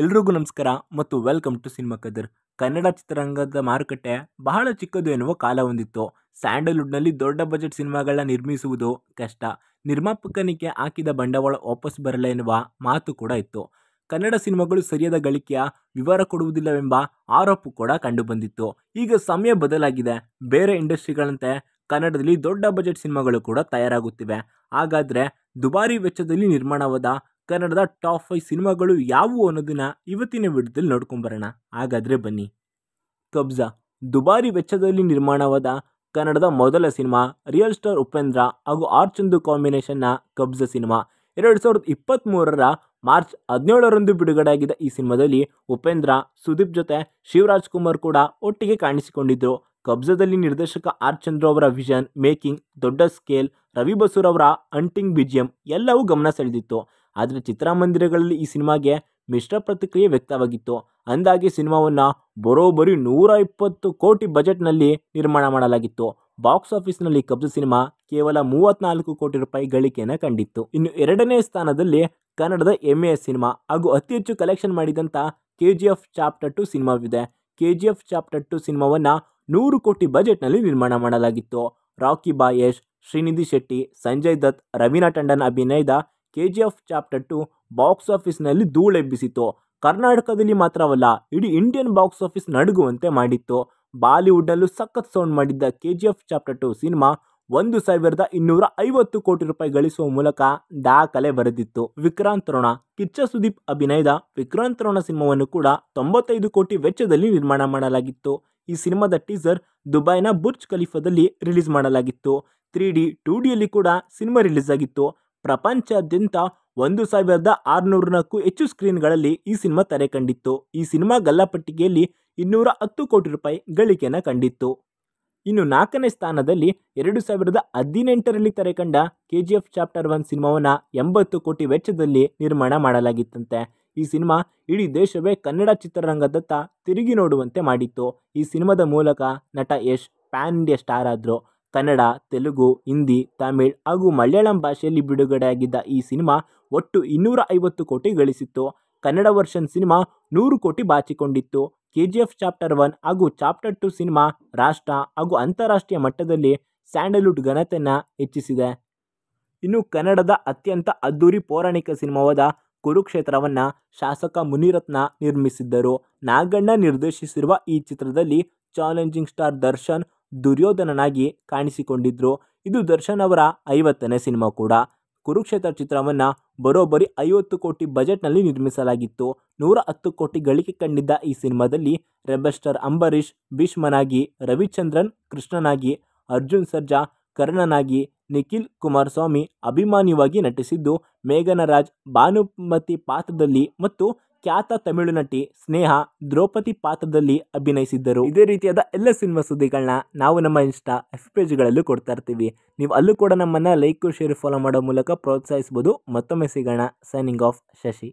ಎಲ್ರಿಗೂ ನಮಸ್ಕಾರ ಮತ್ತು ವೆಲ್ಕಮ್ ಟು ಸಿನಿಮಾ ಕದರ್ ಕನ್ನಡ ಚಿತ್ರರಂಗದ ಮಾರುಕಟ್ಟೆ ಬಹಳ ಚಿಕ್ಕದು ಎನ್ನುವ ಕಾಲ ಹೊಂದಿತ್ತು ಸ್ಯಾಂಡಲ್ವುಡ್ನಲ್ಲಿ ದೊಡ್ಡ ಬಜೆಟ್ ಸಿನಿಮಾಗಳನ್ನ ನಿರ್ಮಿಸುವುದು ಕಷ್ಟ ನಿರ್ಮಾಪಕನಿಗೆ ಹಾಕಿದ ಬಂಡವಾಳ ವಾಪಸ್ ಬರಲ್ಲ ಎನ್ನುವ ಮಾತು ಕೂಡ ಇತ್ತು ಕನ್ನಡ ಸಿನಿಮಾಗಳು ಸರಿಯಾದ ಗಳಿಕೆಯ ವಿವರ ಕೊಡುವುದಿಲ್ಲವೆಂಬ ಆರೋಪ ಕೂಡ ಕಂಡುಬಂದಿತ್ತು ಈಗ ಸಮಯ ಬದಲಾಗಿದೆ ಬೇರೆ ಇಂಡಸ್ಟ್ರಿಗಳಂತೆ ಕನ್ನಡದಲ್ಲಿ ದೊಡ್ಡ ಬಜೆಟ್ ಸಿನಿಮಾಗಳು ಕೂಡ ತಯಾರಾಗುತ್ತಿವೆ ಹಾಗಾದರೆ ದುಬಾರಿ ವೆಚ್ಚದಲ್ಲಿ ನಿರ್ಮಾಣವಾದ ಕನ್ನಡದ ಟಾಪ್ ಫೈವ್ ಸಿನಿಮಾಗಳು ಯಾವುವು ಅನ್ನೋದನ್ನ ಇವತ್ತಿನ ವಿಡಿಯೋದಲ್ಲಿ ನೋಡ್ಕೊಂಬರೋಣ ಹಾಗಾದರೆ ಬನ್ನಿ ಕಬ್ಜಾ ದುಬಾರಿ ವೆಚ್ಚದಲ್ಲಿ ನಿರ್ಮಾಣವಾದ ಕನ್ನಡದ ಮೊದಲ ಸಿನಿಮಾ ರಿಯಲ್ ಸ್ಟಾರ್ ಉಪೇಂದ್ರ ಹಾಗೂ ಆರ್ ಚಂದು ಕಾಂಬಿನೇಷನ್ನ ಕಬ್ಜ ಸಿನಿಮಾ ಎರಡು ಸಾವಿರದ ಇಪ್ಪತ್ತ್ಮೂರರ ಮಾರ್ಚ್ ಹದಿನೇಳರಂದು ಬಿಡುಗಡೆಯಾಗಿದ್ದ ಈ ಸಿನಿಮಾದಲ್ಲಿ ಉಪೇಂದ್ರ ಸುದೀಪ್ ಜೊತೆ ಶಿವರಾಜ್ ಕುಮಾರ್ ಕೂಡ ಒಟ್ಟಿಗೆ ಕಾಣಿಸಿಕೊಂಡಿದ್ದರು ಕಬ್ಜದಲ್ಲಿ ನಿರ್ದೇಶಕ ಆರ್ ಚಂದ್ರ ಅವರ ವಿಷನ್ ಮೇಕಿಂಗ್ ದೊಡ್ಡ ಸ್ಕೇಲ್ ರವಿ ಬಸೂರ್ ಅವರ ಅಂಟಿಂಗ್ ಬಿಜಿಎಂ ಎಲ್ಲವೂ ಗಮನ ಸೆಳೆದಿತ್ತು ಆದರೆ ಚಿತ್ರಮಂದಿರಗಳಲ್ಲಿ ಈ ಸಿನಿಮಾಗೆ ಮಿಶ್ರ ಪ್ರತಿಕ್ರಿಯೆ ವ್ಯಕ್ತವಾಗಿತ್ತು ಅಂದಾಗಿ ಸಿನಿಮಾವನ್ನು ಬರೋಬ್ಬರಿ ನೂರ ಇಪ್ಪತ್ತು ಕೋಟಿ ಬಜೆಟ್ನಲ್ಲಿ ನಿರ್ಮಾಣ ಮಾಡಲಾಗಿತ್ತು ಬಾಕ್ಸ್ ಆಫೀಸ್ನಲ್ಲಿ ಕಬ್ಜು ಸಿನಿಮಾ ಕೇವಲ ಮೂವತ್ನಾಲ್ಕು ಕೋಟಿ ರೂಪಾಯಿ ಗಳಿಕೆಯನ್ನು ಕಂಡಿತ್ತು ಇನ್ನು ಎರಡನೇ ಸ್ಥಾನದಲ್ಲಿ ಕನ್ನಡದ ಎಸ್ ಸಿನಿಮಾ ಹಾಗೂ ಅತಿ ಹೆಚ್ಚು ಕಲೆಕ್ಷನ್ ಮಾಡಿದಂಥ K G F chapter two ಸಿನಿಮಾವಿದೆ K G F chapter two ಸಿನಿಮಾವನ್ನು ನೂರು ಕೋಟಿ ಬಜೆಟ್ನಲ್ಲಿ ನಿರ್ಮಾಣ ಮಾಡಲಾಗಿತ್ತು ರಾಕಿ ಬಾಯೇಶ್ ಶ್ರೀನಿಧಿ ಶೆಟ್ಟಿ ಸಂಜಯ್ ದತ್ ರವೀನಾ ಟಂಡನ್ ಅಭಿನಯದ K G F chapter two box ಆಫೀಸ್ನಲ್ಲಿ ಧೂಳೆಬ್ಬಿಸಿತು ಕರ್ನಾಟಕದಲ್ಲಿ ಮಾತ್ರವಲ್ಲ ಇಡೀ ಇಂಡಿಯನ್ ಬಾಕ್ಸ್ ಆಫೀಸ್ ನಡುಗುವಂತೆ ಮಾಡಿತ್ತು ಬಾಲಿವುಡ್ನಲ್ಲೂ ಸಖತ್ ಸೌಂಡ್ ಮಾಡಿದ್ದ K G F chapter two cinema ಒಂದು ಸಾವಿರದ ಇನ್ನೂರ ಐವತ್ತು ಕೋಟಿ ರೂಪಾಯಿ ಗಳಿಸುವ ಮೂಲಕ ದಾಖಲೆ ಬರೆದಿತ್ತು ವಿಕ್ರಾಂತ್ ರೋಣ ಕಿಚ್ಚ ಸುದೀಪ್ ಅಭಿನಯದ ವಿಕ್ರಾಂತ್ ರೋಣ ಸಿನಿಮಾವನ್ನು ಕೂಡ ತೊಂಬತ್ತೈದು ಕೋಟಿ ವೆಚ್ಚದಲ್ಲಿ ನಿರ್ಮಾಣ ಮಾಡಲಾಗಿತ್ತು ಈ ಸಿನಿಮಾದ ಟೀಸರ್ ದುಬೈನ ಬುರ್ಜ್ ಖಲೀಫಾದಲ್ಲಿ ರಿಲೀಸ್ ಮಾಡಲಾಗಿತ್ತು ತ್ರೀ ಡಿ ಟೂ ಡಿಯಲ್ಲಿ ಕೂಡ ಸಿನಿಮಾ ರಿಲೀಸ್ ಆಗಿತ್ತು ಪ್ರಪಂಚದಾದ್ಯಂತ ಒಂದು ಸಾವಿರದ ಆರುನೂರಕ್ಕೂ ಹೆಚ್ಚು ಸ್ಕ್ರೀನ್ಗಳಲ್ಲಿ ಈ ಸಿನಿಮಾ ತೆರೆಕಂಡಿತ್ತು ಈ ಸಿನಿಮಾ ಗಲ್ಲಾಪಟ್ಟಿಗೆಯಲ್ಲಿ ಇನ್ನೂರ ಹತ್ತು ಕೋಟಿ ರೂಪಾಯಿ ಗಳಿಕೆಯನ್ನು ಕಂಡಿತ್ತು ಇನ್ನು ನಾಲ್ಕನೇ ಸ್ಥಾನದಲ್ಲಿ ಎರಡು ಸಾವಿರದ ಹದಿನೆಂಟರಲ್ಲಿ ತೆರೆಕಂಡ K G F chapter one ಸಿನಿಮಾವನ್ನು ಎಂಬತ್ತು ಕೋಟಿ ವೆಚ್ಚದಲ್ಲಿ ನಿರ್ಮಾಣ ಮಾಡಲಾಗಿತ್ತಂತೆ ಈ ಸಿನಿಮಾ ಇಡೀ ದೇಶವೇ ಕನ್ನಡ ಚಿತ್ರರಂಗದತ್ತ ತಿರುಗಿ ನೋಡುವಂತೆ ಮಾಡಿತ್ತು ಈ ಸಿನಿಮಾದ ಮೂಲಕ ನಟ ಯಶ್ ಪ್ಯಾನ್ ಇಂಡಿಯಾ ಸ್ಟಾರ್ ಆದರು ಕನ್ನಡ ತೆಲುಗು ಹಿಂದಿ ತಮಿಳ್ ಹಾಗೂ ಮಲಯಾಳಂ ಭಾಷೆಯಲ್ಲಿ ಬಿಡುಗಡೆಯಾಗಿದ್ದ ಈ ಸಿನಿಮಾ ಒಟ್ಟು ಇನ್ನೂರ ಐವತ್ತು ಕೋಟಿ ಗಳಿಸಿತ್ತು ಕನ್ನಡ ವರ್ಷನ್ ಸಿನಿಮಾ ನೂರು ಕೋಟಿ ಬಾಚಿಕೊಂಡಿತ್ತು K G F chapter one ಹಾಗೂ ಚಾಪ್ಟರ್ ಟು ಸಿನಿಮಾ ರಾಷ್ಟ್ರ ಹಾಗೂ ಅಂತಾರಾಷ್ಟ್ರೀಯ ಮಟ್ಟದಲ್ಲಿ ಸ್ಯಾಂಡಲ್ವುಡ್ ಘನತೆಯನ್ನು ಹೆಚ್ಚಿಸಿದೆ ಇನ್ನು ಕನ್ನಡದ ಅತ್ಯಂತ ಅದ್ಧೂರಿ ಪೌರಾಣಿಕ ಸಿನಿಮಾವಾದ ಕುರುಕ್ಷೇತ್ರವನ್ನು ಶಾಸಕ ಮುನಿರತ್ನ ನಿರ್ಮಿಸಿದ್ದರು ನಾಗಣ್ಣ ನಿರ್ದೇಶಿಸಿರುವ ಈ ಚಿತ್ರದಲ್ಲಿ ಚಾಲೆಂಜಿಂಗ್ ಸ್ಟಾರ್ ದರ್ಶನ್ ದುರ್ಯೋಧನನಾಗಿ ಕಾಣಿಸಿಕೊಂಡಿದ್ರು ಇದು ದರ್ಶನ್ ಅವರ ಐವತ್ತನೇ ಸಿನಿಮಾ ಕೂಡ ಕುರುಕ್ಷೇತ್ರ ಚಿತ್ರವನ್ನು ಬರೋಬ್ಬರಿ ಐವತ್ತು ಕೋಟಿ ಬಜೆಟ್ನಲ್ಲಿ ನಿರ್ಮಿಸಲಾಗಿತ್ತು ನೂರ ಹತ್ತು ಕೋಟಿ ಗಳಿಕೆ ಕಂಡಿದ್ದ ಈ ಸಿನಿಮಾದಲ್ಲಿ ರೆಬೆಸ್ಟರ್ ಅಂಬರೀಷ್ ಭೀಷ್ಮನಾಗಿ ರವಿಚಂದ್ರನ್ ಕೃಷ್ಣನಾಗಿ ಅರ್ಜುನ್ ಸರ್ಜಾ ಕರ್ಣನಾಗಿ ನಿಖಿಲ್ ಕುಮಾರಸ್ವಾಮಿ ಅಭಿಮಾನಿಯಾಗಿ ನಟಿಸಿದ್ದು ಮೇಘನರಾಜ್ ಭಾನುಮತಿ ಪಾತ್ರದಲ್ಲಿ ಮತ್ತು ಖ್ಯಾತ ತಮಿಳು ನಟಿ ಸ್ನೇಹ ದ್ರೌಪದಿ ಪಾತ್ರದಲ್ಲಿ ಅಭಿನಯಿಸಿದ್ದರು ಇದೇ ರೀತಿಯಾದ ಎಲ್ಲ ಸಿನಿಮಾ ಸುದ್ದಿಗಳನ್ನ ನಾವು ನಮ್ಮ ಇನ್ಸ್ಟಾ ಎಫ್ ಪೇಜ್ಗಳಲ್ಲೂ ಕೊಡ್ತಾ ಇರ್ತೀವಿ ನೀವು ಅಲ್ಲೂ ಕೂಡ ನಮ್ಮನ್ನು ಲೈಕ್ ಶೇರ್ ಫಾಲೋ ಮಾಡೋ ಮೂಲಕ ಪ್ರೋತ್ಸಾಹಿಸ್ಬೋದು ಮತ್ತೊಮ್ಮೆ ಸಿಗೋಣ ಸೈನಿಂಗ್ ಆಫ್ ಶಶಿ